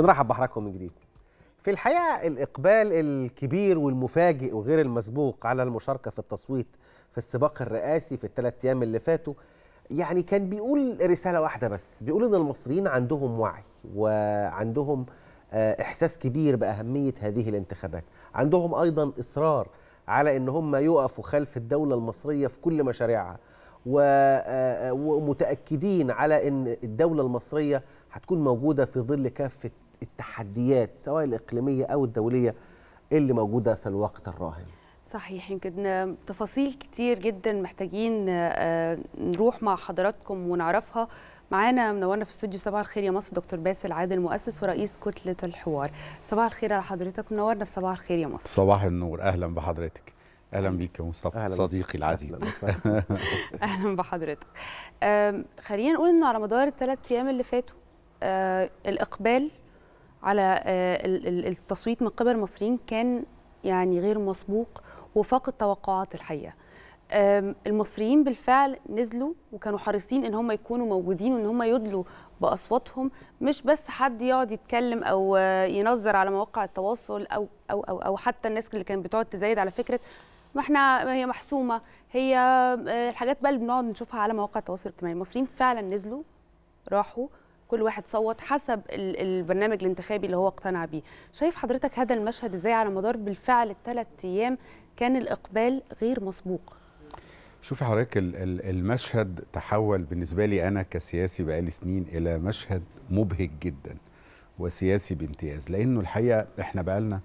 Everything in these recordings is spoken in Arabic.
بنرحب بحضراتكم من جديد في الحقيقة الإقبال الكبير والمفاجئ وغير المسبوق على المشاركة في التصويت في السباق الرئاسي في الثلاث أيام اللي فاتوا يعني كان بيقول رسالة واحدة بس بيقول إن المصريين عندهم وعي وعندهم آه، إحساس كبير بأهمية هذه الانتخابات عندهم أيضا إصرار على إن هم يقفوا خلف الدولة المصرية في كل مشاريعها آه، آه، ومتأكدين على أن الدولة المصرية هتكون موجودة في ظل كافة التحديات سواء الاقليميه او الدوليه اللي موجوده في الوقت الراهن صحيح يمكن تفاصيل كتير جدا محتاجين آه، نروح مع حضراتكم ونعرفها معانا منورنا في استوديو صباح الخير يا مصر دكتور باسل عادل مؤسس ورئيس كتله الحوار صباح الخير على حضرتك منورنا في صباح الخير يا مصر صباح النور اهلا بحضرتك اهلا بيك يا مصطفى صديقي العزيز اهلا, أهلاً بحضرتك خلينا نقول ان على مدار الثلاث ايام اللي فاتوا آه، الاقبال على آه، التصويت من قبل المصريين كان يعني غير مسبوق وفاق التوقعات الحقيقه المصريين بالفعل نزلوا وكانوا حريصين ان هم يكونوا موجودين وان هم يدلوا باصواتهم مش بس حد يقعد يتكلم او آه، ينظر على مواقع التواصل او او او, أو حتى الناس اللي كانت بتقعد تزايد على فكره ما احنا هي محسومه هي آه، الحاجات بقى اللي بنقعد نشوفها على مواقع التواصل الاجتماعي المصريين فعلا نزلوا راحوا كل واحد صوت حسب البرنامج الانتخابي اللي هو اقتنع بيه شايف حضرتك هذا المشهد ازاي على مدار بالفعل الثلاث ايام كان الاقبال غير مسبوق شوفي حضرتك المشهد تحول بالنسبه لي انا كسياسي بقالي سنين الى مشهد مبهج جدا وسياسي بامتياز لانه الحقيقه احنا بقالنا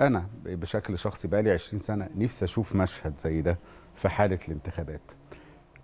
انا بشكل شخصي بقالي 20 سنه نفسي اشوف مشهد زي ده في حاله الانتخابات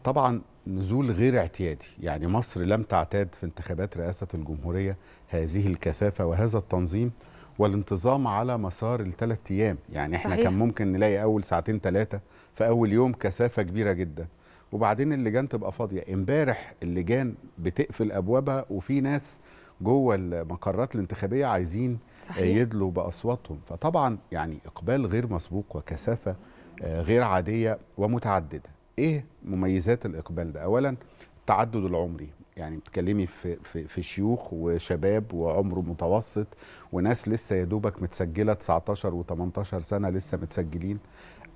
طبعا نزول غير اعتيادي يعني مصر لم تعتاد في انتخابات رئاسة الجمهورية هذه الكثافة وهذا التنظيم والانتظام على مسار الثلاث أيام يعني احنا صحيح. كان ممكن نلاقي أول ساعتين ثلاثة في أول يوم كثافة كبيرة جدا وبعدين اللجان تبقى فاضية امبارح اللجان بتقفل أبوابها وفي ناس جوه المقرات الانتخابية عايزين صحيح. يدلوا بأصواتهم فطبعا يعني إقبال غير مسبوق وكثافة آه، غير عادية ومتعددة ايه مميزات الاقبال ده اولا التعدد العمري يعني بتكلمي في في في شيوخ وشباب وعمره متوسط وناس لسه يا دوبك متسجله 19 و18 سنه لسه متسجلين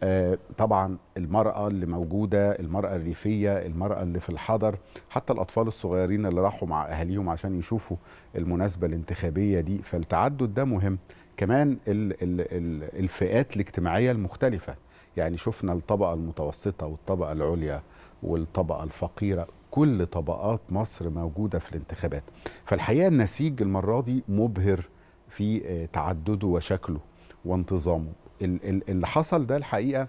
آه طبعا المراه اللي موجوده المراه الريفيه المراه اللي في الحضر حتى الاطفال الصغيرين اللي راحوا مع اهاليهم عشان يشوفوا المناسبه الانتخابيه دي فالتعدد ده مهم كمان الفئات الاجتماعيه المختلفه يعني شفنا الطبقة المتوسطة والطبقة العليا والطبقة الفقيرة كل طبقات مصر موجودة في الانتخابات فالحقيقة النسيج المرة دي مبهر في آه، تعدده وشكله وانتظامه اللي حصل ده الحقيقة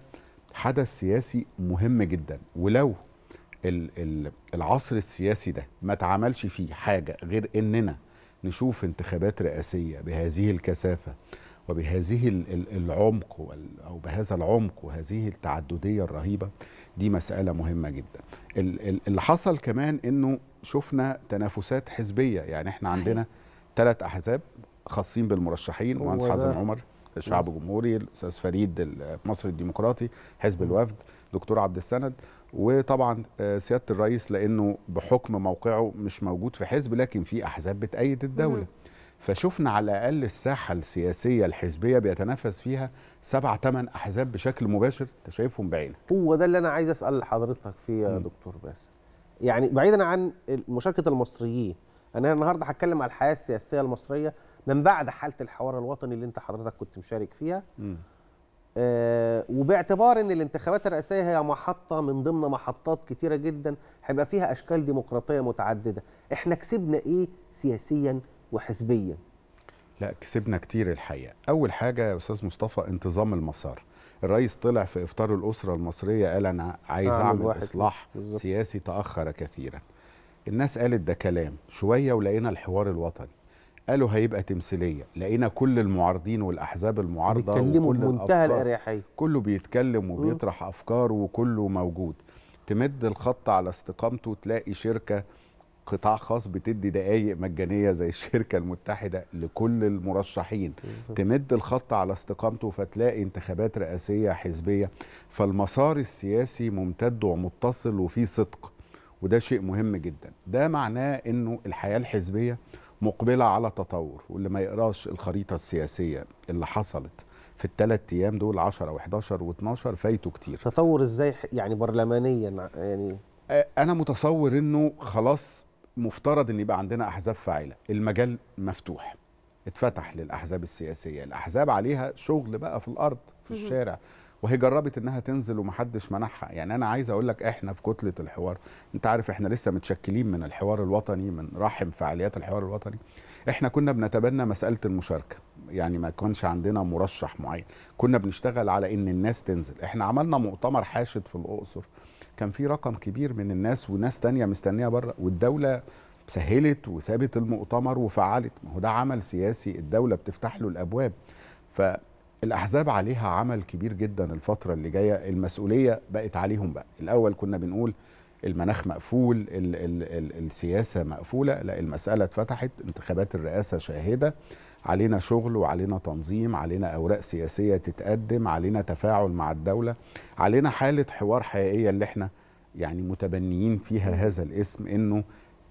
حدث سياسي مهم جدا ولو العصر السياسي ده ما تعملش فيه حاجة غير أننا نشوف انتخابات رئاسية بهذه الكثافة وبهذه العمق او بهذا العمق وهذه التعدديه الرهيبه دي مساله مهمه جدا اللي حصل كمان انه شفنا تنافسات حزبيه يعني احنا عندنا ثلاث احزاب خاصين بالمرشحين مهندس حازم عمر الشعب نعم. الجمهوري الاستاذ فريد مصر الديمقراطي حزب الوفد دكتور عبد السند وطبعا آه، سياده الرئيس لانه بحكم موقعه مش موجود في حزب لكن في احزاب بتأيد الدوله فشفنا على الاقل الساحه السياسيه الحزبيه بيتنافس فيها سبع ثمان احزاب بشكل مباشر انت شايفهم بعينك هو ده اللي انا عايز اسال حضرتك فيه يا م. دكتور باسل. يعني بعيدا عن مشاركه المصريين انا النهارده هتكلم على الحياه السياسيه المصريه من بعد حاله الحوار الوطني اللي انت حضرتك كنت مشارك فيها م. آه وباعتبار ان الانتخابات الرئاسيه هي محطه من ضمن محطات كثيره جدا هيبقى فيها اشكال ديمقراطيه متعدده احنا كسبنا ايه سياسيا وحزبيا لا كسبنا كتير الحقيقه اول حاجه يا استاذ مصطفى انتظام المسار الرئيس طلع في افطار الاسره المصريه قال انا عايز اعمل اصلاح بالزبط. سياسي تاخر كثيرا الناس قالت ده كلام شويه ولقينا الحوار الوطني قالوا هيبقى تمثيليه لقينا كل المعارضين والاحزاب المعارضه بيتكلموا بمنتهى الاريحيه كله بيتكلم وبيطرح افكاره وكله موجود تمد الخط على استقامته تلاقي شركه قطاع خاص بتدي دقائق مجانيه زي الشركه المتحده لكل المرشحين تمد الخط على استقامته فتلاقي انتخابات رئاسيه حزبيه فالمسار السياسي ممتد ومتصل وفيه صدق وده شيء مهم جدا ده معناه انه الحياه الحزبيه مقبله على تطور واللي ما يقراش الخريطه السياسيه اللي حصلت في الثلاث ايام دول 10 و11 و12 فايته كتير تطور ازاي يعني برلمانيا يعني انا متصور انه خلاص مفترض ان يبقى عندنا احزاب فاعله المجال مفتوح اتفتح للاحزاب السياسيه الاحزاب عليها شغل بقى في الارض في الشارع وهي جربت انها تنزل ومحدش منحها يعني انا عايز اقول لك احنا في كتله الحوار انت عارف احنا لسه متشكلين من الحوار الوطني من رحم فعاليات الحوار الوطني احنا كنا بنتبنى مساله المشاركه يعني ما كانش عندنا مرشح معين كنا بنشتغل على ان الناس تنزل احنا عملنا مؤتمر حاشد في الاقصر كان في رقم كبير من الناس وناس تانية مستنيه بره والدوله سهلت وسابت المؤتمر وفعلت ما هو ده عمل سياسي الدوله بتفتح له الابواب فالاحزاب عليها عمل كبير جدا الفتره اللي جايه المسؤوليه بقت عليهم بقى الاول كنا بنقول المناخ مقفول الـ الـ الـ السياسة مقفولة لا المسألة اتفتحت انتخابات الرئاسة شاهدة علينا شغل وعلينا تنظيم علينا أوراق سياسية تتقدم علينا تفاعل مع الدولة علينا حالة حوار حقيقية اللي احنا يعني متبنيين فيها هذا الاسم انه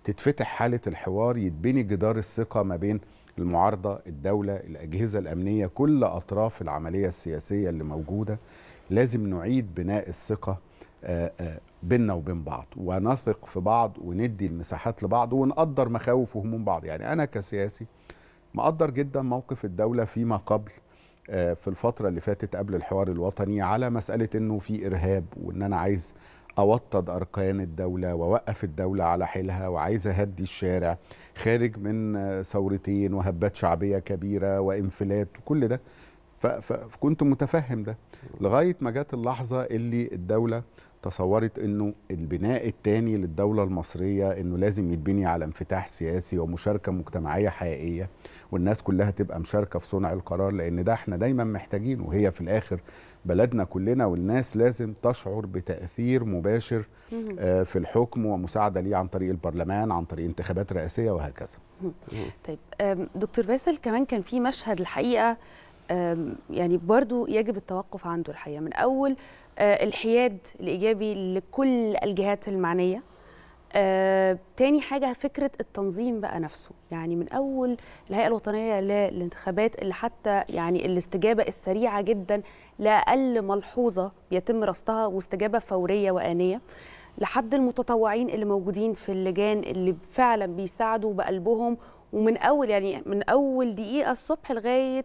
تتفتح حالة الحوار يتبني جدار الثقة ما بين المعارضة الدولة الأجهزة الأمنية كل أطراف العملية السياسية اللي موجودة لازم نعيد بناء الثقة بيننا وبين بعض ونثق في بعض وندي المساحات لبعض ونقدر مخاوف وهموم بعض يعني أنا كسياسي مقدر جدا موقف الدولة فيما قبل آه، في الفترة اللي فاتت قبل الحوار الوطني على مسألة أنه في إرهاب وأن أنا عايز أوطد أركان الدولة واوقف الدولة على حيلها وعايز أهدي الشارع خارج من آه، ثورتين وهبات شعبية كبيرة وإنفلات وكل ده فكنت متفهم ده لغاية ما جت اللحظة اللي الدولة تصورت انه البناء الثاني للدوله المصريه انه لازم يتبني على انفتاح سياسي ومشاركه مجتمعيه حقيقيه والناس كلها تبقى مشاركه في صنع القرار لان ده احنا دايما محتاجينه وهي في الاخر بلدنا كلنا والناس لازم تشعر بتاثير مباشر آه، في الحكم ومساعده ليه عن طريق البرلمان عن طريق انتخابات رئاسيه وهكذا. طيب دكتور باسل كمان كان في مشهد الحقيقه يعني برضو يجب التوقف عنده الحقيقه من اول آه، الحياد الايجابي لكل الجهات المعنيه آه، تاني حاجة فكرة التنظيم بقى نفسه يعني من أول الهيئة الوطنية للانتخابات اللي حتى يعني الاستجابة السريعة جدا لأقل ملحوظة بيتم رصدها واستجابة فورية وآنية لحد المتطوعين اللي موجودين في اللجان اللي فعلا بيساعدوا بقلبهم ومن أول يعني من أول دقيقة الصبح لغاية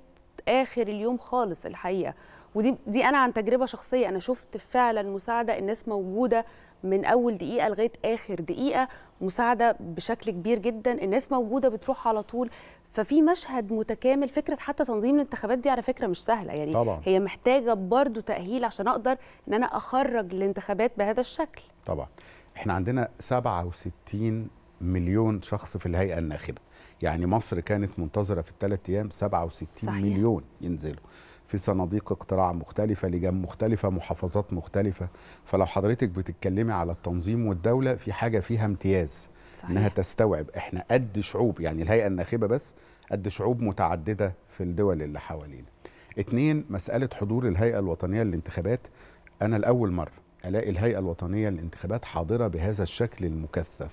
آخر اليوم خالص الحقيقة ودي دي انا عن تجربه شخصيه انا شفت فعلا مساعده الناس موجوده من اول دقيقه لغايه اخر دقيقه مساعده بشكل كبير جدا الناس موجوده بتروح على طول ففي مشهد متكامل فكره حتى تنظيم الانتخابات دي على فكره مش سهله يعني طبعا. هي محتاجه برضو تاهيل عشان اقدر ان انا اخرج الانتخابات بهذا الشكل طبعا احنا عندنا 67 مليون شخص في الهيئه الناخبه يعني مصر كانت منتظره في الثلاث ايام 67 صحيح. مليون ينزلوا في صناديق اقتراع مختلفة لجان مختلفة محافظات مختلفة فلو حضرتك بتتكلمي على التنظيم والدولة في حاجة فيها امتياز صحيح. انها تستوعب احنا قد شعوب يعني الهيئة الناخبة بس قد شعوب متعددة في الدول اللي حوالينا اتنين مسألة حضور الهيئة الوطنية للانتخابات أنا الأول مرة ألاقي الهيئة الوطنية للانتخابات حاضرة بهذا الشكل المكثف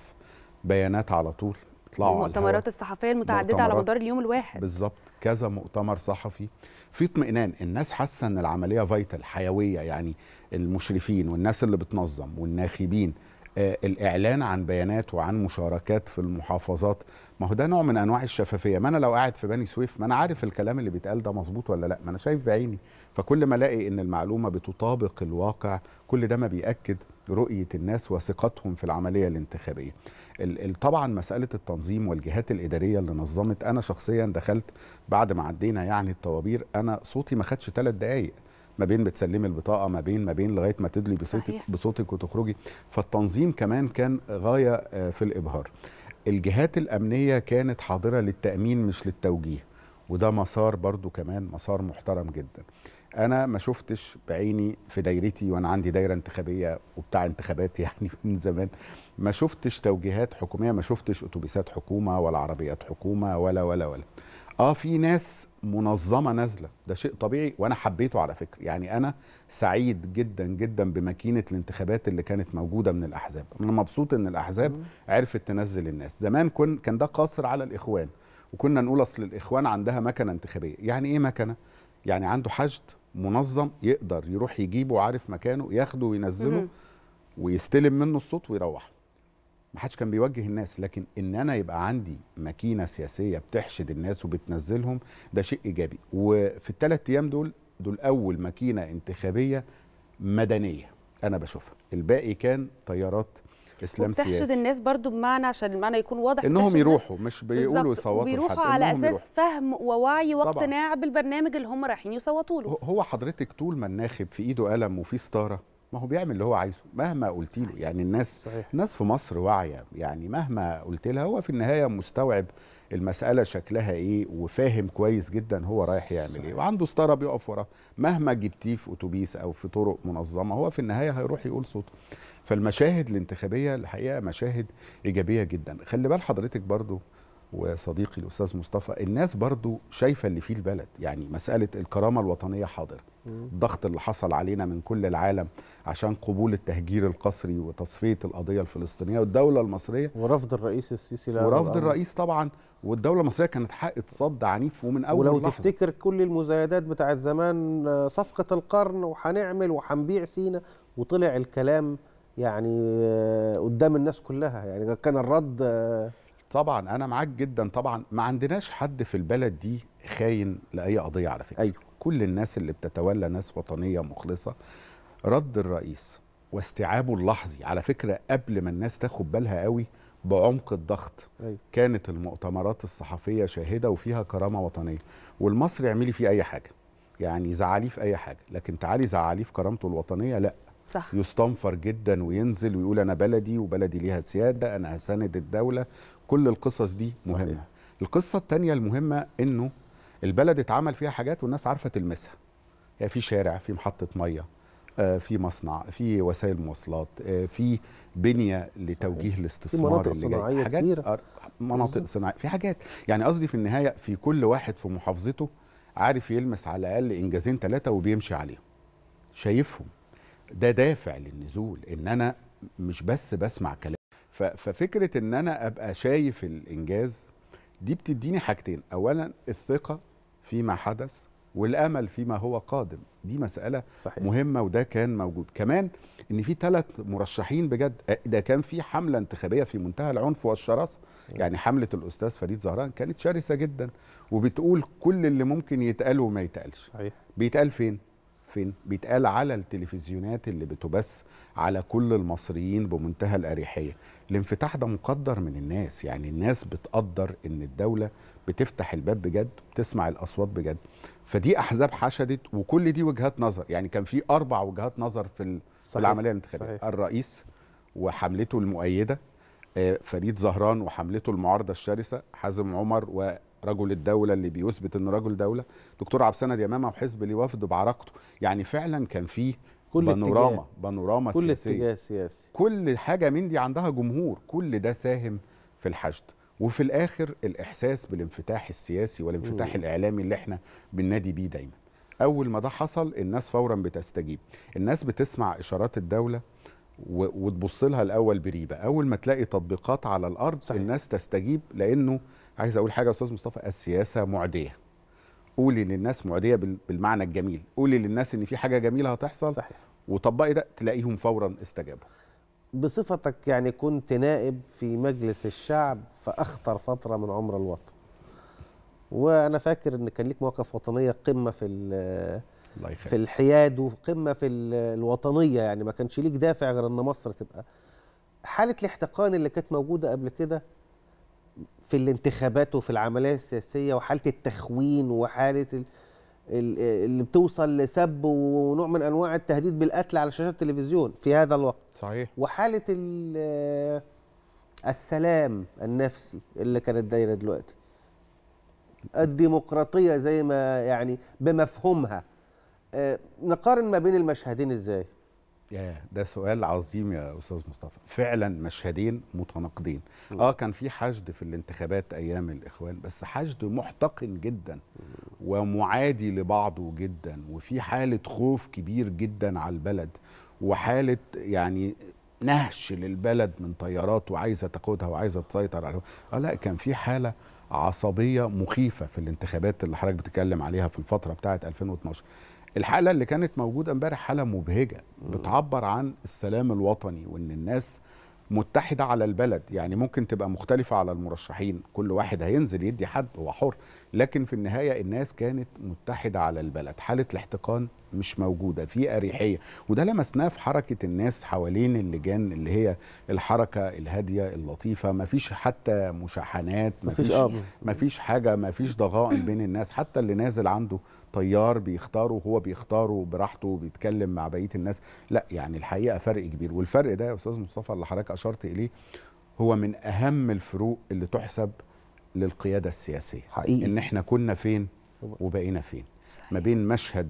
بيانات على طول يطلعوا المؤتمرات الصحفيه المتعدده على مدار اليوم الواحد بالظبط كذا مؤتمر صحفي في اطمئنان الناس حاسه ان العمليه فايتال حيويه يعني المشرفين والناس اللي بتنظم والناخبين آه، الاعلان عن بيانات وعن مشاركات في المحافظات ما هو ده نوع من انواع الشفافيه ما انا لو قاعد في بني سويف ما انا عارف الكلام اللي بيتقال ده مظبوط ولا لا ما انا شايف بعيني فكل ما الاقي ان المعلومه بتطابق الواقع كل ده ما بياكد رؤيه الناس وثقتهم في العمليه الانتخابيه. طبعا مساله التنظيم والجهات الاداريه اللي نظمت انا شخصيا دخلت بعد ما عدينا يعني الطوابير انا صوتي ما خدش ثلاث دقائق ما بين بتسلمي البطاقه ما بين ما بين لغايه ما تدلي بصوتك بصوتك وتخرجي فالتنظيم كمان كان غايه آه، في الابهار. الجهات الامنيه كانت حاضره للتامين مش للتوجيه وده مسار برضو كمان مسار محترم جدا. انا ما شفتش بعيني في دايرتي وانا عندي دايره انتخابيه وبتاع انتخابات يعني من زمان ما شفتش توجيهات حكوميه ما شفتش اتوبيسات حكومه ولا عربيات حكومه ولا ولا ولا اه في ناس منظمه نازله ده شيء طبيعي وانا حبيته على فكره يعني انا سعيد جدا جدا بماكينه الانتخابات اللي كانت موجوده من الاحزاب انا مبسوط ان الاحزاب عرفت تنزل الناس زمان كن كان ده قاصر على الاخوان وكنا نقول اصل الاخوان عندها مكنه انتخابيه يعني ايه مكنه يعني عنده حشد منظم يقدر يروح يجيبه عارف مكانه ياخده وينزله ويستلم منه الصوت ويروح ما حدش كان بيوجه الناس لكن ان انا يبقى عندي ماكينه سياسيه بتحشد الناس وبتنزلهم ده شيء ايجابي وفي الثلاث ايام دول دول اول ماكينه انتخابيه مدنيه انا بشوفها الباقي كان طيارات اسلام وبتحشد سياسي الناس برضو بمعنى عشان المعنى يكون واضح انهم يروحوا مش بيقولوا يصوتوا بيروحوا على اساس يروح. فهم ووعي واقتناع بالبرنامج اللي هم رايحين يصوتوا له هو حضرتك طول ما الناخب في ايده قلم وفي ستاره ما هو بيعمل اللي هو عايزه مهما قلت له يعني الناس صحيح. الناس في مصر واعيه يعني مهما قلت لها هو في النهايه مستوعب المساله شكلها ايه وفاهم كويس جدا هو رايح يعمل إيه. صحيح. ايه وعنده ستاره بيقف وراه مهما جبتيه في اتوبيس او في طرق منظمه هو في النهايه هيروح يقول صوته فالمشاهد الانتخابيه الحقيقه مشاهد ايجابيه جدا خلي بال حضرتك برضو وصديقي الاستاذ مصطفى الناس برضو شايفه اللي فيه البلد يعني مساله الكرامه الوطنيه حاضره الضغط اللي حصل علينا من كل العالم عشان قبول التهجير القسري وتصفيه القضيه الفلسطينيه والدوله المصريه ورفض الرئيس السيسي ورفض الرئيس طبعا والدوله المصريه كانت حقت صد عنيف ومن اول ولو لحظة. تفتكر كل المزايدات بتاعت زمان آه، صفقه القرن وهنعمل وهنبيع سينا وطلع الكلام يعني آه، قدام الناس كلها يعني كان الرد آه، طبعا انا معاك جدا طبعا ما عندناش حد في البلد دي خاين لاي قضيه على فكره أيوه. كل الناس اللي بتتولى ناس وطنيه مخلصه رد الرئيس واستيعابه اللحظي على فكره قبل ما الناس تاخد بالها قوي بعمق الضغط أيوه. كانت المؤتمرات الصحفيه شاهده وفيها كرامه وطنيه والمصري اعملي فيه اي حاجه يعني زعليه في اي حاجه لكن تعالي زعليه في كرامته الوطنيه لا صح. يستنفر جدا وينزل ويقول انا بلدي وبلدي ليها سياده انا هساند الدوله كل القصص دي مهمه صحيح. القصه الثانيه المهمه انه البلد اتعمل فيها حاجات والناس عارفه تلمسها يعني في شارع في محطه ميه آه، في مصنع في وسائل مواصلات آه، في بنيه لتوجيه صحيح. الاستثمار في مناطق اللي صناعية حاجات كتير. مناطق صناعيه في حاجات يعني قصدي في النهايه في كل واحد في محافظته عارف يلمس على الاقل انجازين ثلاثه وبيمشي عليهم شايفهم ده دافع للنزول ان انا مش بس بسمع كلام ففكره ان انا ابقى شايف الانجاز دي بتديني حاجتين اولا الثقه فيما حدث والامل فيما هو قادم دي مساله صحيح. مهمه وده كان موجود كمان ان في ثلاث مرشحين بجد ده كان في حمله انتخابيه في منتهى العنف والشراسه يعني حمله الاستاذ فريد زهران كانت شرسه جدا وبتقول كل اللي ممكن يتقال وما يتقالش صحيح. بيتقال فين فين بيتقال على التلفزيونات اللي بتبث على كل المصريين بمنتهى الأريحية الانفتاح ده مقدر من الناس يعني الناس بتقدر ان الدولة بتفتح الباب بجد بتسمع الأصوات بجد فدي أحزاب حشدت وكل دي وجهات نظر يعني كان في أربع وجهات نظر في, العملية الانتخابية الرئيس وحملته المؤيدة آه، فريد زهران وحملته المعارضة الشرسة حازم عمر و رجل الدوله اللي بيثبت انه رجل دوله دكتور عبد السند يمامه وحزب ليه وفد بعراقته يعني فعلا كان فيه كل بانوراما اتجاه. بانوراما كل سياسيه اتجاه سياسي كل حاجه من دي عندها جمهور كل ده ساهم في الحشد وفي الاخر الاحساس بالانفتاح السياسي والانفتاح م. الاعلامي اللي احنا بننادي بيه دايما اول ما ده حصل الناس فورا بتستجيب الناس بتسمع اشارات الدوله وتبص لها الاول بريبه اول ما تلاقي تطبيقات على الارض صحيح. الناس تستجيب لانه عايز اقول حاجه يا استاذ مصطفى السياسه معديه قولي للناس معديه بالمعنى الجميل قولي للناس ان في حاجه جميله هتحصل صحيح وطبقي ده تلاقيهم فورا استجابوا بصفتك يعني كنت نائب في مجلس الشعب في اخطر فتره من عمر الوطن وانا فاكر ان كان ليك مواقف وطنيه قمه في الله في الحياد وقمه في الوطنيه يعني ما كانش ليك دافع غير ان مصر تبقى حاله الاحتقان اللي كانت موجوده قبل كده في الانتخابات وفي العمليه السياسيه وحاله التخوين وحاله اللي بتوصل لسب ونوع من انواع التهديد بالقتل على شاشات التلفزيون في هذا الوقت صحيح وحاله السلام النفسي اللي كانت دايره دلوقتي الديمقراطيه زي ما يعني بمفهومها آه، نقارن ما بين المشهدين ازاي ياه ده سؤال عظيم يا استاذ مصطفى فعلا مشهدين متناقضين اه كان في حشد في الانتخابات ايام الاخوان بس حشد محتقن جدا ومعادي لبعضه جدا وفي حاله خوف كبير جدا على البلد وحاله يعني نهش للبلد من تيارات وعايزه تقودها وعايزه تسيطر عليها اه لا كان في حاله عصبيه مخيفه في الانتخابات اللي حضرتك بتتكلم عليها في الفتره بتاعه 2012 الحاله اللي كانت موجوده امبارح حاله مبهجه بتعبر عن السلام الوطني وان الناس متحده على البلد يعني ممكن تبقى مختلفه على المرشحين كل واحد هينزل يدي حد هو حر لكن في النهايه الناس كانت متحده على البلد حاله الاحتقان مش موجوده في اريحيه وده لمسناه في حركه الناس حوالين اللجان اللي هي الحركه الهاديه اللطيفه مفيش حتى مشاحنات مفيش فيش مفيش آه. حاجه مفيش ضغائن بين الناس حتى اللي نازل عنده طيار بيختاره وهو بيختاره براحته وبيتكلم مع بقيه الناس لا يعني الحقيقه فرق كبير والفرق ده يا استاذ مصطفى اللي حضرتك اشرت اليه هو من اهم الفروق اللي تحسب للقياده السياسيه حقيقي ان احنا كنا فين وبقينا فين صحيح. ما بين مشهد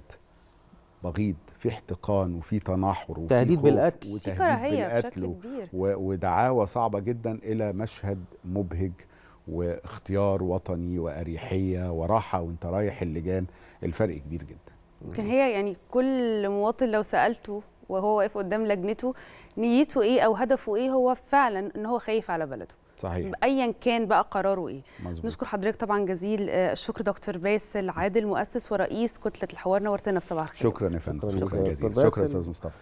بغيض في احتقان وفي تناحر وفي تهديد بالقتل وتهديد بالقتل و... ودعاوى صعبه جدا الى مشهد مبهج واختيار وطني واريحيه وراحه وانت رايح اللجان الفرق كبير جدا كان هي يعني كل مواطن لو سالته وهو واقف قدام لجنته نيته ايه او هدفه ايه هو فعلا ان هو خايف على بلده صحيح ايا كان بقى قراره ايه مزبوط. نشكر حضرتك طبعا جزيل آه، الشكر دكتور باسل عادل مؤسس ورئيس كتله الحوار نورتنا في صباح الخير شكرا يا فندم شكرا, شكرا جزيلا شكرا استاذ مصطفى